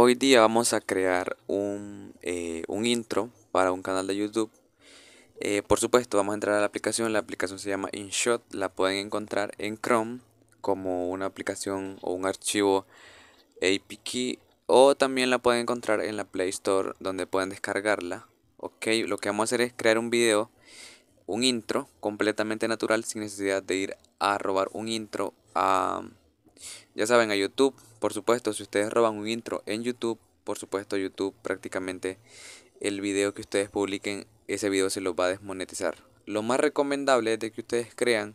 Hoy día vamos a crear eh, un, intro para un canal de YouTube. Eh, por supuesto, vamos a entrar a la aplicación. La aplicación se llama InShot. La pueden encontrar en Chrome como una aplicación o un archivo APK. O también la pueden encontrar en la Play Store donde pueden descargarla. Ok, lo que vamos a hacer es crear un video, un intro completamente natural sin necesidad de ir a robar un intro a, ya saben, a YouTube por supuesto, si ustedes roban un intro en YouTube, por supuesto YouTube prácticamente el video que ustedes publiquen, ese video se los va a desmonetizar. Lo más recomendable es de que ustedes crean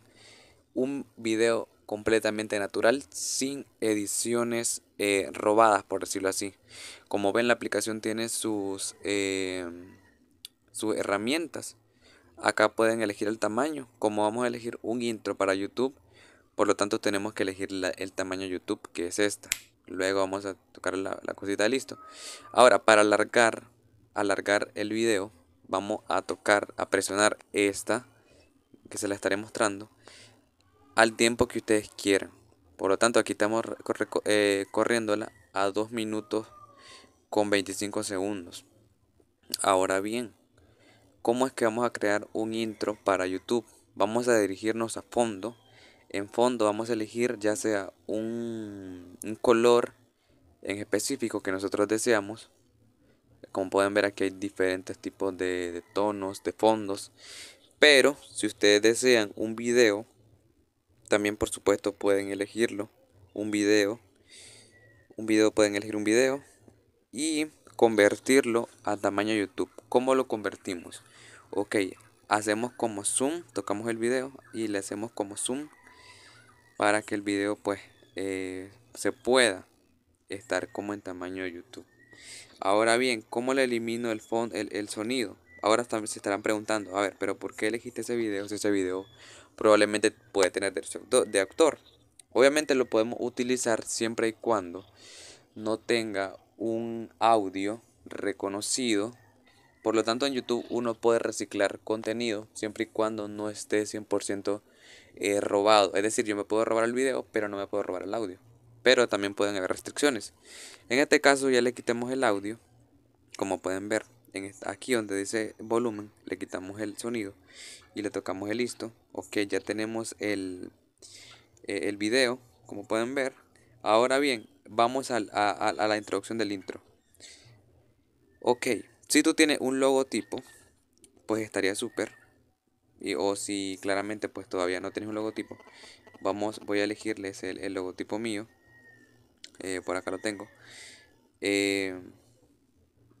un video completamente natural sin ediciones eh, robadas por decirlo así como ven la aplicación tiene sus eh, sus herramientas acá pueden elegir el tamaño como vamos a elegir un intro para youtube por lo tanto tenemos que elegir el tamaño YouTube que es esta. Luego vamos a tocar la, la cosita listo. Ahora para alargar, alargar el video vamos a tocar, a presionar esta que se la estaré mostrando al tiempo que ustedes quieran. Por lo tanto aquí estamos eh, corriéndola a 2 minutos con 25 segundos. Ahora bien, ¿cómo es que vamos a crear un intro para YouTube? Vamos a dirigirnos a fondo en fondo vamos a elegir ya sea un, color en específico que nosotros deseamos. Como pueden ver aquí hay diferentes tipos de, de tonos, de fondos. Pero si ustedes desean un video, también por supuesto pueden elegirlo. Un video. Un video pueden elegir un video. Y convertirlo a tamaño YouTube. ¿Cómo lo convertimos? Ok, hacemos como zoom, tocamos el video y le hacemos como zoom para que el video pues eh, se pueda estar como en tamaño de YouTube. Ahora bien, ¿cómo le elimino el, el, sonido? Ahora se estarán preguntando, a ver, pero ¿por qué elegiste ese video si ese video probablemente puede tener de actor Obviamente lo podemos utilizar siempre y cuando no tenga un audio reconocido. Por lo tanto, en YouTube uno puede reciclar contenido siempre y cuando no esté 100% robado. Es decir, yo me puedo robar el video, pero no me puedo robar el audio. Pero también pueden haber restricciones. En este caso ya le quitemos el audio, como pueden ver. En aquí donde dice volumen, le quitamos el sonido y le tocamos el listo. Ok, ya tenemos el, eh, el video, como pueden ver. Ahora bien, vamos a, a la introducción del intro. Ok, si tú tienes un logotipo, pues estaría súper y, o si claramente pues todavía no tenéis un logotipo vamos voy a elegirles el, logotipo mío eh, por acá lo tengo eh,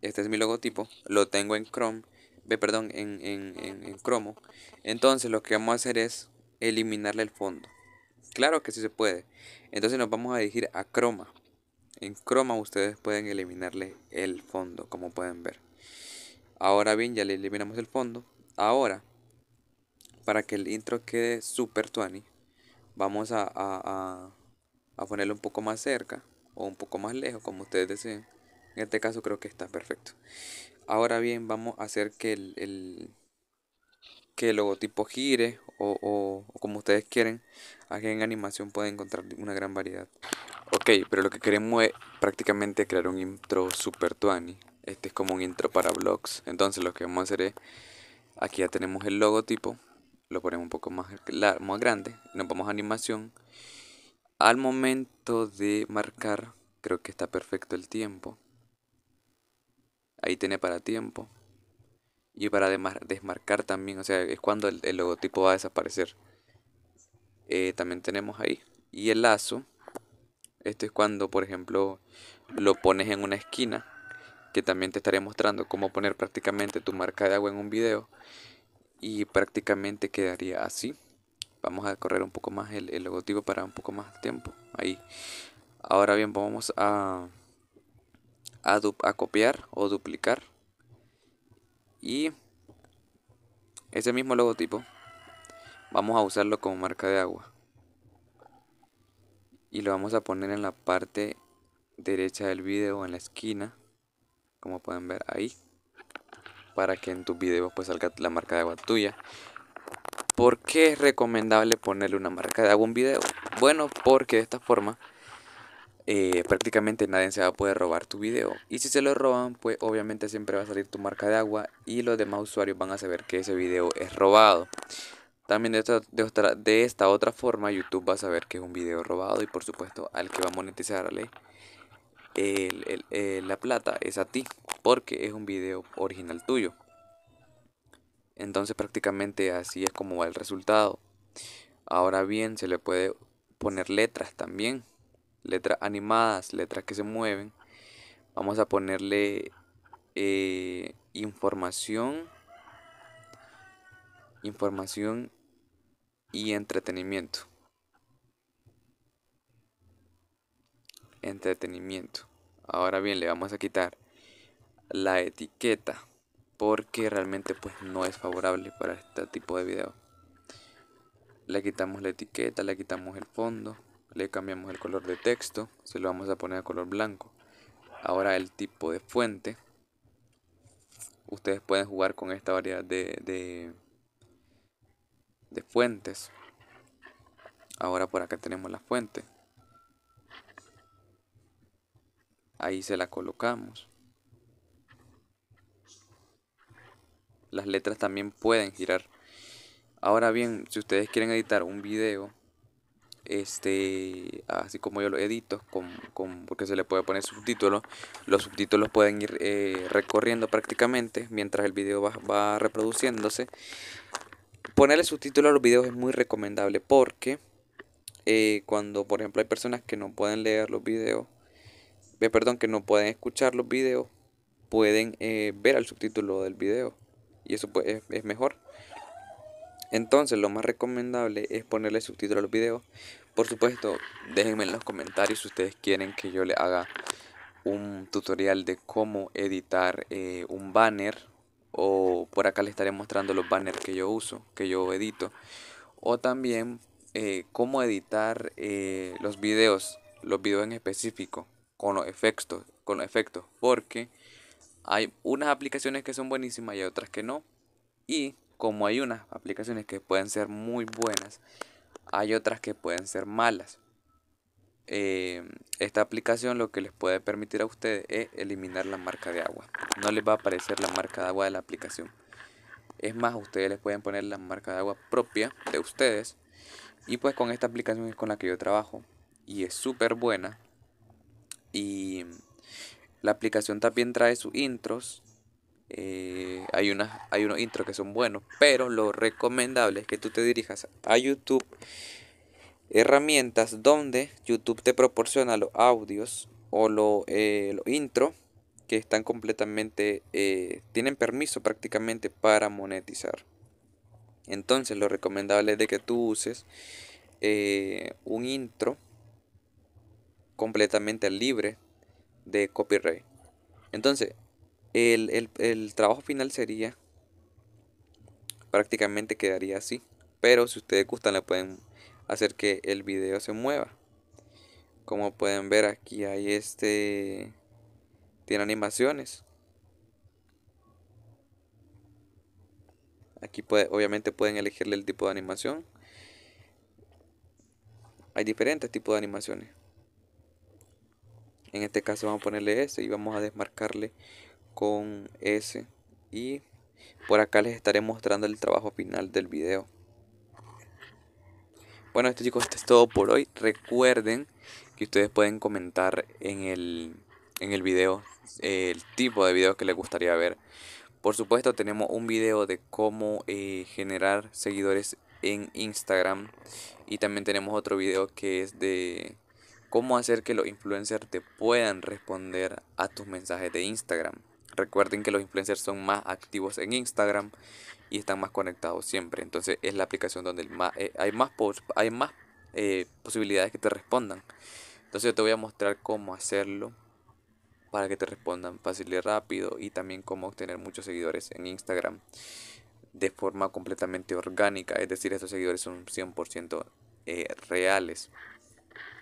este es mi logotipo lo tengo en Chrome perdón en, en, cromo entonces lo que vamos a hacer es eliminarle el fondo claro que sí se puede entonces nos vamos a dirigir a croma en croma ustedes pueden eliminarle el fondo como pueden ver ahora bien ya le eliminamos el fondo ahora para que el intro quede super tuani, vamos a, a, ponerlo un poco más cerca o un poco más lejos, como ustedes deseen. En este caso creo que está perfecto. Ahora bien, vamos a hacer que el, que el logotipo gire o, como ustedes quieren. Aquí en animación pueden encontrar una gran variedad. Ok, pero lo que queremos es prácticamente crear un intro super tuani. Este es como un intro para blogs. Entonces lo que vamos a hacer es, aquí ya tenemos el logotipo lo ponemos un poco más, más grande, nos vamos a animación. Al momento de marcar, creo que está perfecto el tiempo. Ahí tiene para tiempo. Y para desmarcar también, o sea, es cuando el, logotipo va a desaparecer. Eh, también tenemos ahí. Y el lazo, esto es cuando, por ejemplo, lo pones en una esquina, que también te estaré mostrando cómo poner prácticamente tu marca de agua en un video y prácticamente quedaría así vamos a correr un poco más el, logotipo para un poco más de tiempo ahí ahora bien vamos a a, a copiar o duplicar y ese mismo logotipo vamos a usarlo como marca de agua y lo vamos a poner en la parte derecha del video en la esquina como pueden ver ahí para que en tus videos pues salga la marca de agua tuya. ¿Por qué es recomendable ponerle una marca de agua a un video? Bueno, porque de esta forma eh, prácticamente nadie se va a poder robar tu video. Y si se lo roban, pues obviamente siempre va a salir tu marca de agua y los demás usuarios van a saber que ese video es robado. También de esta otra forma, YouTube va a saber que es un video robado y por supuesto al que va a monetizarle el, eh, la plata es a ti, porque es un video original tuyo. Entonces prácticamente así es como va el resultado. Ahora bien, se le puede poner letras también. Letras animadas, letras que se mueven. Vamos a ponerle eh, información. Información y entretenimiento. entretenimiento. Ahora bien, le vamos a quitar la etiqueta porque realmente pues no es favorable para este tipo de video. Le quitamos la etiqueta, le quitamos el fondo, le cambiamos el color de texto, se lo vamos a poner a color blanco. Ahora el tipo de fuente. Ustedes pueden jugar con esta variedad de, de, de fuentes. Ahora por acá tenemos la fuente. Ahí se la colocamos. Las letras también pueden girar. Ahora bien, si ustedes quieren editar un video, este, así como yo lo edito, porque se le puede poner subtítulos, los subtítulos pueden ir eh, recorriendo prácticamente mientras el video va, reproduciéndose. Ponerle subtítulos a los videos es muy recomendable porque eh, cuando, por ejemplo, hay personas que no pueden leer los videos, eh, perdón, que no pueden escuchar los videos, pueden eh, ver el subtítulo del video. Y eso pues, es, mejor. Entonces, lo más recomendable es ponerle subtítulo a los videos. Por supuesto, déjenme en los comentarios si ustedes quieren que yo le haga un tutorial de cómo editar eh, un banner. O por acá les estaré mostrando los banners que yo uso, que yo edito. O también cómo editar los videos, los videos en específico con los efectos, con porque hay unas aplicaciones que son buenísimas y otras que no. Y como hay unas aplicaciones que pueden ser muy buenas, hay otras que pueden ser malas. Em, esta aplicación lo que les puede permitir a ustedes es eliminar la marca de agua. No les va a aparecer la marca de agua de la aplicación. Es más, ustedes les pueden poner la marca de agua propia de ustedes. Y pues con esta aplicación es con la que yo trabajo. Y es súper buena. Y la aplicación también trae sus intros. Eh, hay, unas hay unos intros que son buenos, pero lo recomendable es que tú te dirijas a YouTube, herramientas donde YouTube te proporciona los audios o eh, los intros que están completamente, eh, tienen permiso prácticamente para monetizar. Entonces lo recomendable es de que tú uses un intro completamente libre de copyright. Entonces, el, trabajo final sería prácticamente quedaría así. Pero si ustedes gustan, le pueden hacer que el video se mueva. Como pueden ver, aquí hay este. Tiene animaciones. Aquí puede, obviamente pueden elegirle el tipo de animación. Hay diferentes tipos de animaciones en este caso vamos a ponerle S y vamos a desmarcarle con S y por acá les estaré mostrando el trabajo final del video bueno esto chicos esto es todo por hoy recuerden que ustedes pueden comentar en el, en el video el tipo de video que les gustaría ver por supuesto tenemos un video de cómo eh, generar seguidores en Instagram y también tenemos otro video que es de cómo hacer que los influencers te puedan responder a tus mensajes de Instagram. Recuerden que los influencers son más activos en Instagram y están más conectados siempre. Entonces es la aplicación donde eh, hay más, eh, posibilidades que te respondan. Entonces yo te voy a mostrar cómo hacerlo para que te respondan fácil y rápido y también cómo obtener muchos seguidores en Instagram de forma completamente orgánica. Es decir, estos seguidores son 100% eh, reales.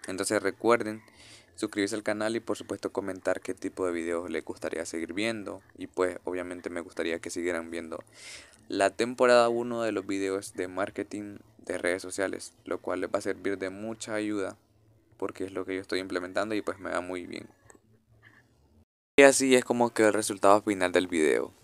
Entonces recuerden suscribirse al canal y por supuesto comentar qué tipo de videos les gustaría seguir viendo. Y pues obviamente me gustaría que siguieran viendo la temporada 1 de los videos de marketing de redes sociales, lo cual les va a servir de mucha ayuda porque es lo que yo estoy implementando y pues me va muy bien. Y así es como quedó el resultado final del video.